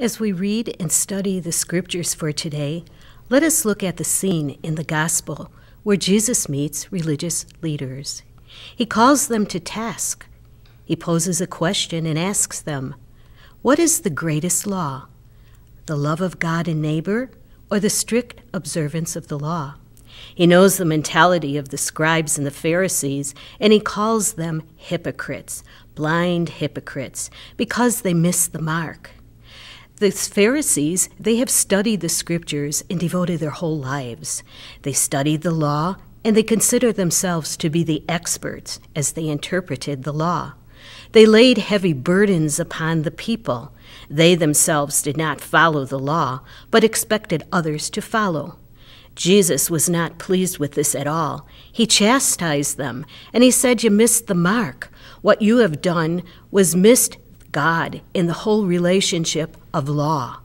As we read and study the scriptures for today, let us look at the scene in the gospel where Jesus meets religious leaders. He calls them to task. He poses a question and asks them, What is the greatest law? The love of God and neighbor, or the strict observance of the law? He knows the mentality of the scribes and the Pharisees, and he calls them hypocrites, blind hypocrites, because they miss the mark. The Pharisees, they have studied the scriptures and devoted their whole lives. They studied the law and they considered themselves to be the experts as they interpreted the law. They laid heavy burdens upon the people. They themselves did not follow the law, but expected others to follow. Jesus was not pleased with this at all. He chastised them, and he said, You missed the mark. What you have done was missed God in the whole relationship of law.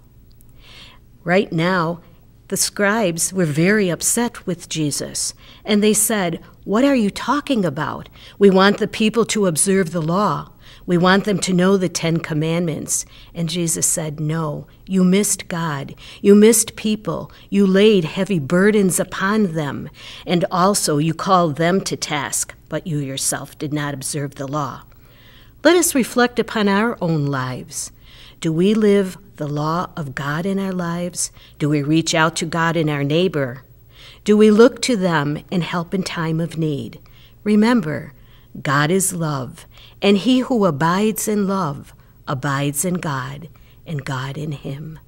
Right now, the scribes were very upset with Jesus, and they said, What are you talking about? We want the people to observe the law. We want them to know the Ten Commandments. And Jesus said, No, you missed God. You missed people. You laid heavy burdens upon them. And also you called them to task, but you yourself did not observe the law. Let us reflect upon our own lives. Do we live the law of God in our lives? Do we reach out to God and our neighbor? Do we look to them and help in time of need? Remember, God is love, and he who abides in love abides in God, and God in him.